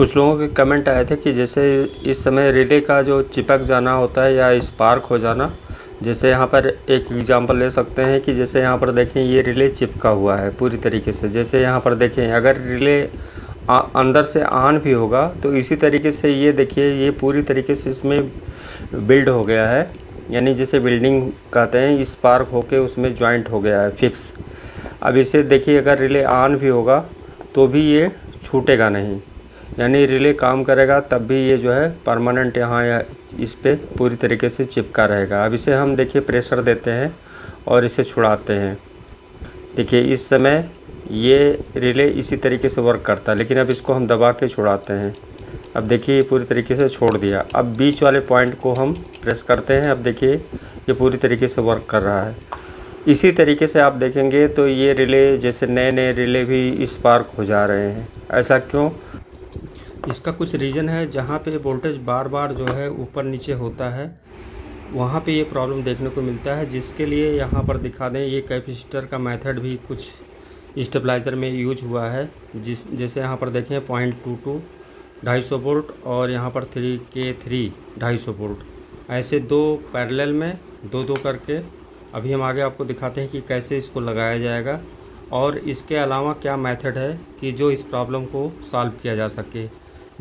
कुछ लोगों के कमेंट आए थे कि जैसे इस समय रिले का जो चिपक जाना होता है या स्पार्क हो जाना जैसे यहाँ पर एक एग्जांपल ले सकते हैं कि जैसे यहाँ पर देखें ये रिले चिपका हुआ है पूरी तरीके से जैसे यहाँ पर देखें अगर रिले आ, अंदर से आन भी होगा तो इसी तरीके से ये देखिए ये पूरी तरीके से इसमें बिल्ड हो गया है यानी जैसे बिल्डिंग कहते हैं स्पार्क के उसमें ज्वाइंट हो गया है फिक्स अब इसे देखिए अगर रिले आन भी होगा तो भी ये छूटेगा नहीं यानी रिले काम करेगा तब भी ये जो है परमानेंट यहाँ या इस पर पूरी तरीके से चिपका रहेगा अब इसे हम देखिए प्रेशर देते हैं और इसे छुड़ाते हैं देखिए इस समय ये रिले इसी तरीके से वर्क करता है लेकिन अब इसको हम दबा के छुड़ाते हैं अब देखिए ये पूरी तरीके से छोड़ दिया अब बीच वाले पॉइंट को हम प्रेस करते हैं अब देखिए ये पूरी तरीके से वर्क कर रहा है इसी तरीके से आप देखेंगे तो ये रिले जैसे नए नए रिले भी इस पार्क हो जा रहे हैं ऐसा क्यों इसका कुछ रीज़न है जहाँ पे वोल्टेज बार बार जो है ऊपर नीचे होता है वहाँ पे ये प्रॉब्लम देखने को मिलता है जिसके लिए यहाँ पर दिखा दें ये कैपेसिटर का मेथड भी कुछ स्टेबलाइज़र में यूज हुआ है जिस जैसे यहाँ पर देखें पॉइंट टू टू ढाई सौ वोल्ट और यहाँ पर थ्री के थ्री ढाई सौ वोल्ट ऐसे दो पैरेलल में दो दो करके अभी हम आगे आपको दिखाते हैं कि कैसे इसको लगाया जाएगा और इसके अलावा क्या मेथड है कि जो इस प्रॉब्लम को सॉल्व किया जा सके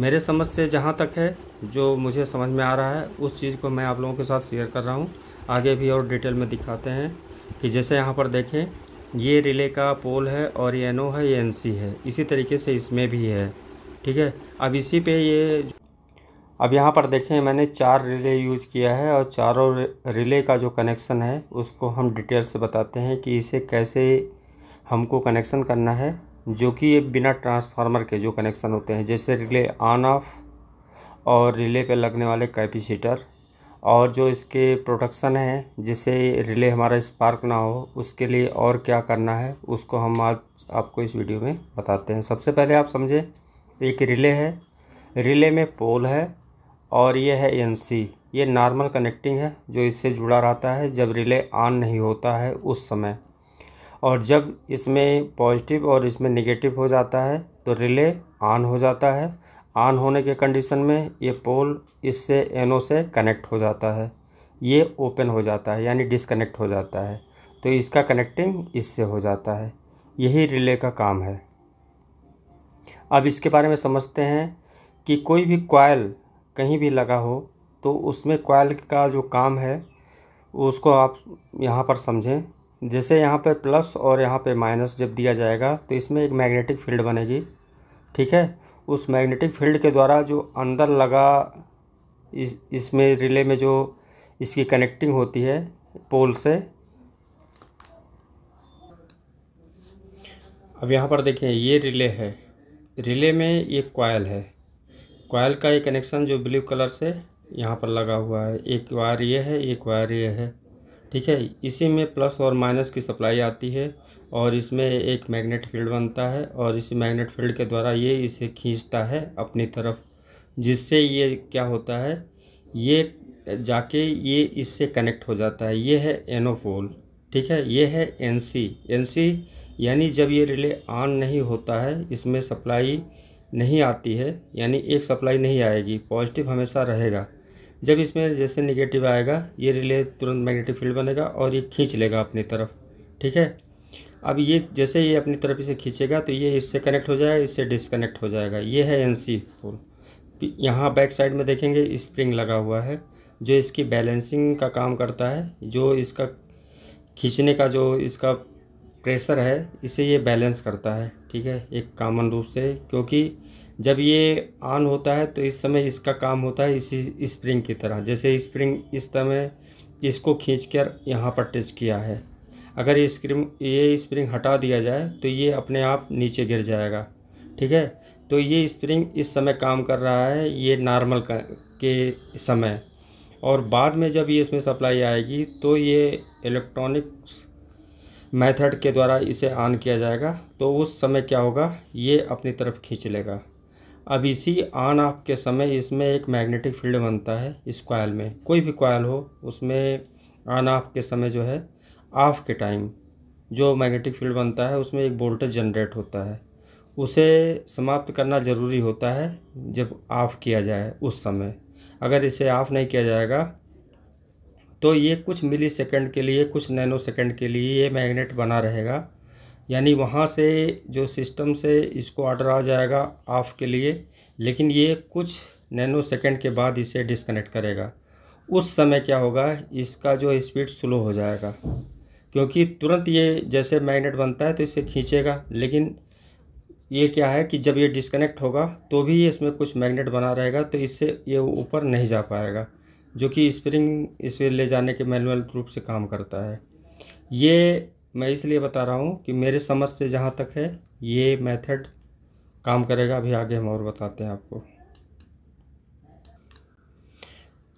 मेरे समझ से जहाँ तक है जो मुझे समझ में आ रहा है उस चीज़ को मैं आप लोगों के साथ शेयर कर रहा हूँ आगे भी और डिटेल में दिखाते हैं कि जैसे यहाँ पर देखें ये रिले का पोल है और ये एन है ये एन है इसी तरीके से इसमें भी है ठीक है अब इसी पे ये अब यहाँ पर देखें मैंने चार रिले यूज़ किया है और चारों रिले का जो कनेक्शन है उसको हम डिटेल से बताते हैं कि इसे कैसे हमको कनेक्शन करना है जो कि ये बिना ट्रांसफार्मर के जो कनेक्शन होते हैं जैसे रिले ऑन ऑफ और रिले पे लगने वाले कैपेसिटर और जो इसके प्रोडक्शन है जिससे रिले हमारा स्पार्क ना हो उसके लिए और क्या करना है उसको हम आज आपको इस वीडियो में बताते हैं सबसे पहले आप समझें एक रिले है रिले में पोल है और ये है एन सी ये नॉर्मल कनेक्टिंग है जो इससे जुड़ा रहता है जब रिले ऑन नहीं होता है उस समय और जब इसमें पॉजिटिव और इसमें निगेटिव हो जाता है तो रिले ऑन हो जाता है ऑन होने के कंडीशन में ये पोल इससे एनओ से कनेक्ट हो जाता है ये ओपन हो जाता है यानी डिसकनेक्ट हो जाता है तो इसका कनेक्टिंग इससे हो जाता है यही रिले का काम है अब इसके बारे में समझते हैं कि कोई भी कॉयल कहीं भी लगा हो तो उसमें कॉयल का जो काम है उसको आप यहाँ पर समझें जैसे यहाँ पर प्लस और यहाँ पर माइनस जब दिया जाएगा तो इसमें एक मैग्नेटिक फील्ड बनेगी ठीक है उस मैग्नेटिक फील्ड के द्वारा जो अंदर लगा इस इसमें रिले में जो इसकी कनेक्टिंग होती है पोल से अब यहाँ पर देखें ये रिले है रिले में ये कॉयल है कॉयल का ये कनेक्शन जो ब्लू कलर से यहाँ पर लगा हुआ है एक वायर ये है एक वायर ये है ठीक है इसी में प्लस और माइनस की सप्लाई आती है और इसमें एक मैग्नेट फील्ड बनता है और इसी मैग्नेट फील्ड के द्वारा ये इसे खींचता है अपनी तरफ जिससे ये क्या होता है ये जाके ये इससे कनेक्ट हो जाता है ये है एनोफोल ठीक है ये है एनसी एनसी यानी जब ये रिले ऑन नहीं होता है इसमें सप्लाई नहीं आती है यानी एक सप्लाई नहीं आएगी पॉजिटिव हमेशा रहेगा जब इसमें जैसे निगेटिव आएगा ये रिले तुरंत मैग्नेटिक फील्ड बनेगा और ये खींच लेगा अपनी तरफ ठीक है अब ये जैसे ये अपनी तरफ इसे खींचेगा तो ये इससे कनेक्ट हो जाएगा इससे डिसकनेक्ट हो जाएगा ये है एन सी पोल यहाँ बैक साइड में देखेंगे स्प्रिंग लगा हुआ है जो इसकी बैलेंसिंग का काम करता है जो इसका खींचने का जो इसका प्रेशर है इसे ये बैलेंस करता है ठीक है एक कामन रूप से क्योंकि जब ये ऑन होता है तो इस समय इसका काम होता है इसी स्प्रिंग की तरह जैसे स्प्रिंग इस समय इसको खींच कर यहाँ पर टच किया है अगर ये स्प्रिंग ये स्प्रिंग हटा दिया जाए तो ये अपने आप नीचे गिर जाएगा ठीक है तो ये स्प्रिंग इस समय काम कर रहा है ये नॉर्मल के समय और बाद में जब ये इसमें सप्लाई आएगी तो ये इलेक्ट्रॉनिक्स मेथड के द्वारा इसे ऑन किया जाएगा तो उस समय क्या होगा ये अपनी तरफ खींच लेगा अब इसी ऑन ऑफ के समय इसमें एक मैग्नेटिक फील्ड बनता है इस कॉयल में कोई भी कॉयल हो उसमें ऑन ऑफ के समय जो है ऑफ के टाइम जो मैग्नेटिक फील्ड बनता है उसमें एक वोल्टेज जनरेट होता है उसे समाप्त करना ज़रूरी होता है जब ऑफ किया जाए उस समय अगर इसे ऑफ नहीं किया जाएगा तो ये कुछ मिली सेकेंड के लिए कुछ नैनो सेकेंड के लिए ये मैग्नेट बना रहेगा यानी वहाँ से जो सिस्टम से इसको ऑर्डर आ जाएगा ऑफ़ के लिए लेकिन ये कुछ नैनो सेकंड के बाद इसे डिसकनेक्ट करेगा उस समय क्या होगा इसका जो स्पीड स्लो हो जाएगा क्योंकि तुरंत ये जैसे मैग्नेट बनता है तो इसे खींचेगा लेकिन ये क्या है कि जब ये डिस्कनेक्ट होगा तो भी इसमें कुछ मैग्नेट बना रहेगा तो इससे ये ऊपर नहीं जा पाएगा जो कि स्प्रिंग इसे ले जाने के मैनुअल रूप से काम करता है ये मैं इसलिए बता रहा हूँ कि मेरे समझ से जहाँ तक है ये मेथड काम करेगा अभी आगे हम और बताते हैं आपको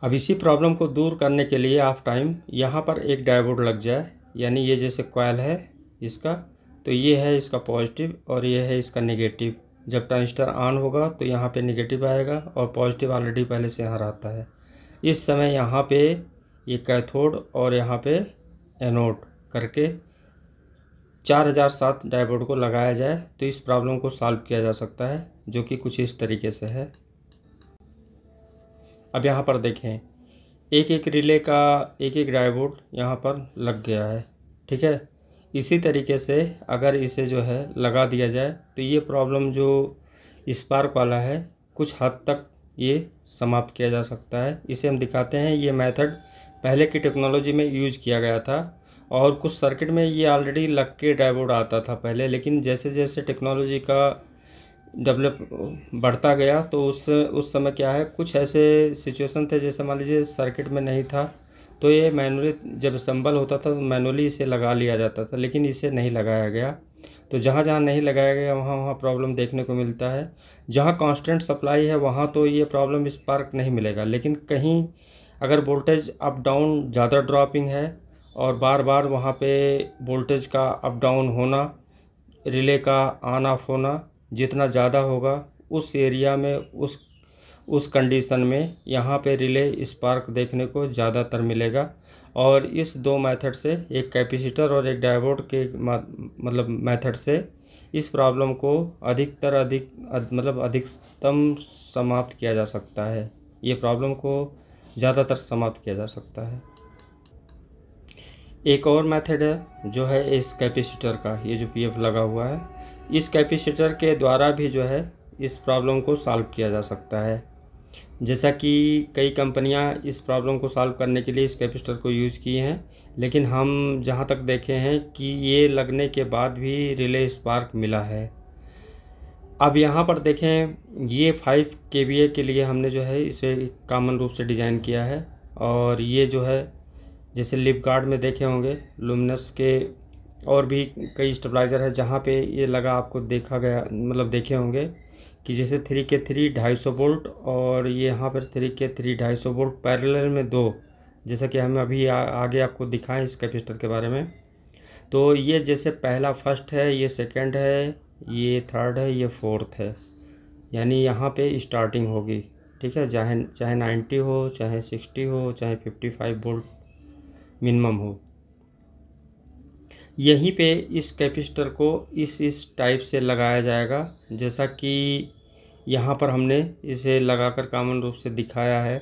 अब इसी प्रॉब्लम को दूर करने के लिए आप टाइम यहाँ पर एक डायोड लग जाए यानी ये जैसे कॉयल है इसका तो ये है इसका पॉजिटिव और ये है इसका नेगेटिव जब ट्रांजिस्टर ऑन होगा तो यहाँ पे नेगेटिव आएगा और पॉजिटिव ऑलरेडी पहले से यहाँ रहता है इस समय यहाँ पे ये कैथोड और यहाँ पे एनोड करके चार हज़ार सात डायोड को लगाया जाए तो इस प्रॉब्लम को सॉल्व किया जा सकता है जो कि कुछ इस तरीके से है अब यहाँ पर देखें एक एक रिले का एक एक डायबोर्ड यहाँ पर लग गया है ठीक है इसी तरीके से अगर इसे जो है लगा दिया जाए तो ये प्रॉब्लम जो स्पार्क वाला है कुछ हद तक ये समाप्त किया जा सकता है इसे हम दिखाते हैं ये मेथड पहले की टेक्नोलॉजी में यूज किया गया था और कुछ सर्किट में ये ऑलरेडी लग के डायबोर्ड आता था पहले लेकिन जैसे जैसे टेक्नोलॉजी का डेवलप बढ़ता गया तो उस उस समय क्या है कुछ ऐसे सिचुएशन थे जैसे मान लीजिए सर्किट में नहीं था तो ये मैनुअली जब संबल होता था तो मैनुअली इसे लगा लिया जाता था लेकिन इसे नहीं लगाया गया तो जहाँ जहाँ नहीं लगाया गया वहाँ वहाँ प्रॉब्लम देखने को मिलता है जहाँ कांस्टेंट सप्लाई है वहाँ तो ये प्रॉब्लम स्पार्क नहीं मिलेगा लेकिन कहीं अगर वोल्टेज अप डाउन ज़्यादा ड्रॉपिंग है और बार बार वहाँ पे वोल्टेज का अप डाउन होना रिले का ऑन ऑफ होना जितना ज़्यादा होगा उस एरिया में उस उस कंडीशन में यहाँ पे रिले स्पार्क देखने को ज़्यादातर मिलेगा और इस दो मेथड से एक कैपेसिटर और एक डायोड के मतलब मेथड से इस प्रॉब्लम को अधिकतर अधिक अध, मतलब अधिकतम समाप्त किया जा सकता है ये प्रॉब्लम को ज़्यादातर समाप्त किया जा सकता है एक और मेथड है जो है इस कैपेसिटर का ये जो पीएफ लगा हुआ है इस कैपेसिटर के द्वारा भी जो है इस प्रॉब्लम को सॉल्व किया जा सकता है जैसा कि कई कंपनियां इस प्रॉब्लम को सॉल्व करने के लिए इस कैपेसिटर को यूज़ की हैं लेकिन हम जहां तक देखे हैं कि ये लगने के बाद भी रिले स्पार्क मिला है अब यहाँ पर देखें ये फाइव के के लिए हमने जो है इसे कामन रूप से डिज़ाइन किया है और ये जो है जैसे गार्ड में देखे होंगे लुमिनस के और भी कई स्टेबलाइज़र है जहाँ पे ये लगा आपको देखा गया मतलब देखे होंगे कि जैसे थ्री के थ्री ढाई सौ वोल्ट और ये यहाँ पर थ्री के थ्री ढाई सौ वोल्ट पैरल में दो जैसा कि हम अभी आ, आगे आपको दिखाएं इस कैपेसिटर के बारे में तो ये जैसे पहला फर्स्ट है ये सेकंड है ये थर्ड है ये फोर्थ है यानी यहाँ पर स्टार्टिंग होगी ठीक है चाहे चाहे नाइन्टी हो चाहे सिक्सटी हो चाहे फिफ्टी फाइव मिनिमम हो यहीं पे इस कैपेसिटर को इस इस टाइप से लगाया जाएगा जैसा कि यहाँ पर हमने इसे लगाकर कॉमन रूप से दिखाया है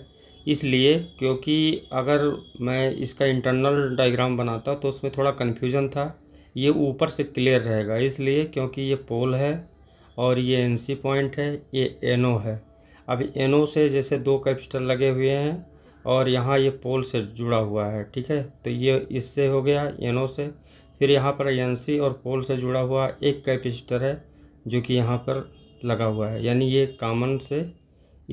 इसलिए क्योंकि अगर मैं इसका इंटरनल डायग्राम बनाता तो उसमें थोड़ा कन्फ्यूजन था ये ऊपर से क्लियर रहेगा इसलिए क्योंकि ये पोल है और ये एनसी पॉइंट है ये एनओ है अब एनओ से जैसे दो कैपेसिटर लगे हुए हैं और यहाँ ये पोल से जुड़ा हुआ है ठीक है तो ये इससे हो गया एनओ से फिर यहाँ पर एनसी और पोल से जुड़ा हुआ एक कैपेसिटर है जो कि यहाँ पर लगा हुआ है यानी ये कामन से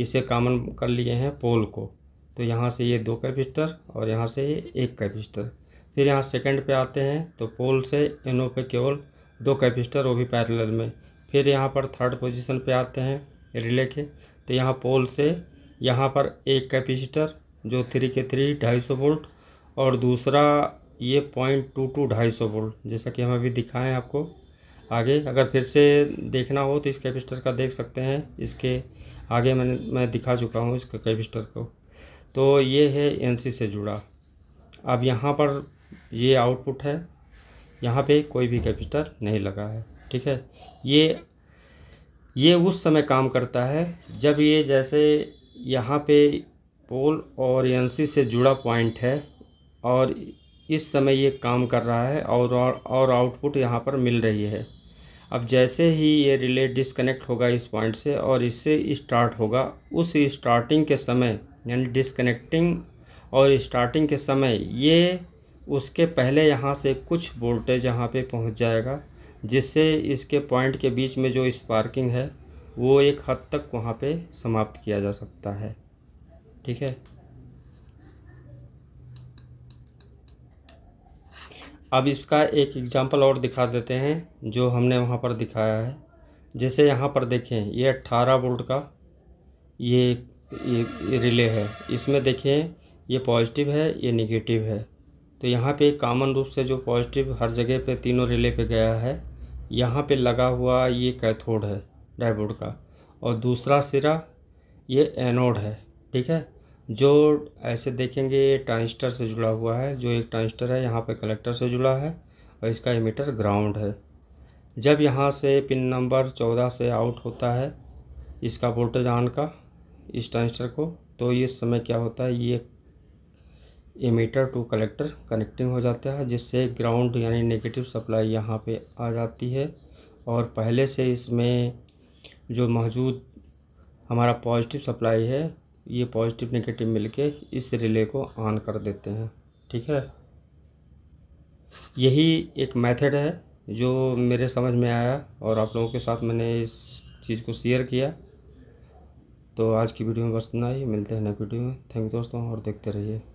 इसे कामन कर लिए हैं पोल को तो यहाँ से ये दो कैपेसिटर और यहाँ से ये एक कैपेसिटर फिर यहाँ सेकंड पे आते हैं तो पोल से एनओ पे केवल दो कैपेसिटर वो भी पैरेलल में फिर यहाँ पर थर्ड पोजीशन पे आते हैं रिले के तो यहाँ पोल से यहाँ पर एक कैपेसिटर जो थ्री के थ्री ढाई सौ वोल्ट और दूसरा ये पॉइंट टू टू ढाई सौ वोल्ट जैसा कि हम अभी दिखाएं आपको आगे अगर फिर से देखना हो तो इस कैपेसिटर का देख सकते हैं इसके आगे मैंने मैं दिखा चुका हूँ इसका कैपेसिटर को तो ये है एनसी से जुड़ा अब यहाँ पर ये आउटपुट है यहाँ पे कोई भी कैपेसिटर नहीं लगा है ठीक है ये ये उस समय काम करता है जब ये जैसे यहाँ पे पोल और एनसी से जुड़ा पॉइंट है और इस समय ये काम कर रहा है और और आउटपुट यहाँ पर मिल रही है अब जैसे ही ये रिले डिसकनेक्ट होगा इस पॉइंट से और इससे स्टार्ट होगा उस स्टार्टिंग के समय यानी डिसकनेक्टिंग और स्टार्टिंग के समय ये उसके पहले यहाँ से कुछ वोल्टेज यहाँ पे पहुँच जाएगा जिससे इसके पॉइंट के बीच में जो स्पार्किंग है वो एक हद तक वहाँ पे समाप्त किया जा सकता है ठीक है अब इसका एक एग्जांपल और दिखा देते हैं जो हमने वहाँ पर दिखाया है जैसे यहाँ पर देखें ये 18 वोल्ट का ये, ये रिले है इसमें देखें ये पॉजिटिव है ये नेगेटिव है तो यहाँ पे कॉमन रूप से जो पॉजिटिव हर जगह पे तीनों रिले पे गया है यहाँ पे लगा हुआ ये कैथोड है डायोड का और दूसरा सिरा ये एनोड है ठीक है जो ऐसे देखेंगे ट्रांजिस्टर से जुड़ा हुआ है जो एक ट्रांजिस्टर है यहाँ पर कलेक्टर से जुड़ा है और इसका इमीटर ग्राउंड है जब यहाँ से पिन नंबर चौदह से आउट होता है इसका वोल्टेज ऑन का इस ट्रांजिस्टर को तो इस समय क्या होता है ये इमीटर टू कलेक्टर कनेक्टिंग हो जाता है जिससे ग्राउंड यानी नेगेटिव सप्लाई यहाँ पे आ जाती है और पहले से इसमें जो मौजूद हमारा पॉजिटिव सप्लाई है ये पॉजिटिव नेगेटिव मिलके इस रिले को ऑन कर देते हैं ठीक है यही एक मेथड है जो मेरे समझ में आया और आप लोगों के साथ मैंने इस चीज़ को शेयर किया तो आज की वीडियो में बस इतना ही मिलते हैं नई वीडियो में थैंक यू दोस्तों और देखते रहिए